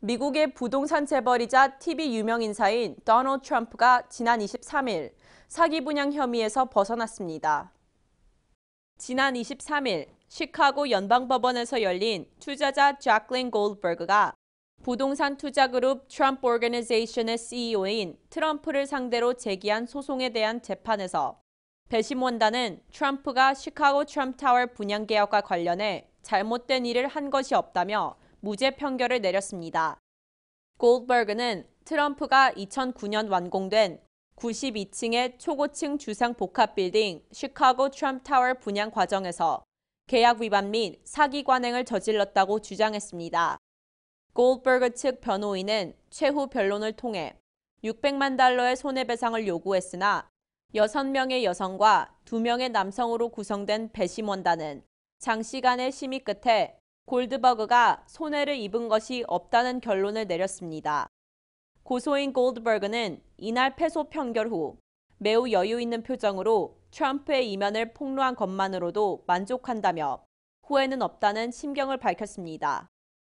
미국의 부동산 재벌이자 TV 유명인사인 도널드 트럼프가 지난 23일 사기 분양 혐의에서 벗어났습니다. 지난 23일 시카고 연방법원에서 열린 투자자 자클린 골드버그가 부동산 투자 그룹 트럼프 오르가니제이션의 CEO인 트럼프를 상대로 제기한 소송에 대한 재판에서 배심원단은 트럼프가 시카고 트럼프 타워 분양 계약과 관련해 잘못된 일을 한 것이 없다며 무죄 판결을 내렸습니다. 골드버그는 트럼프가 2009년 완공된 92층의 초고층 주상 복합 빌딩 시카고 트럼프 타워 분양 과정에서 계약 위반 및 사기 관행을 저질렀다고 주장했습니다. 골드버그 측 변호인은 최후 변론을 통해 600만 달러의 손해배상을 요구했으나 6명의 여성과 2명의 남성으로 구성된 배심원단은 장시간의 심의 끝에 골드버그가 손해를 입은 것이 없다는 결론을 내렸습니다. 고소인 골드버그는 이날 패소 판결 후 매우 여유 있는 표정으로 트럼프의 이면을 폭로한 것만으로도 만족한다며 후회는 없다는 심경을 밝혔습니다.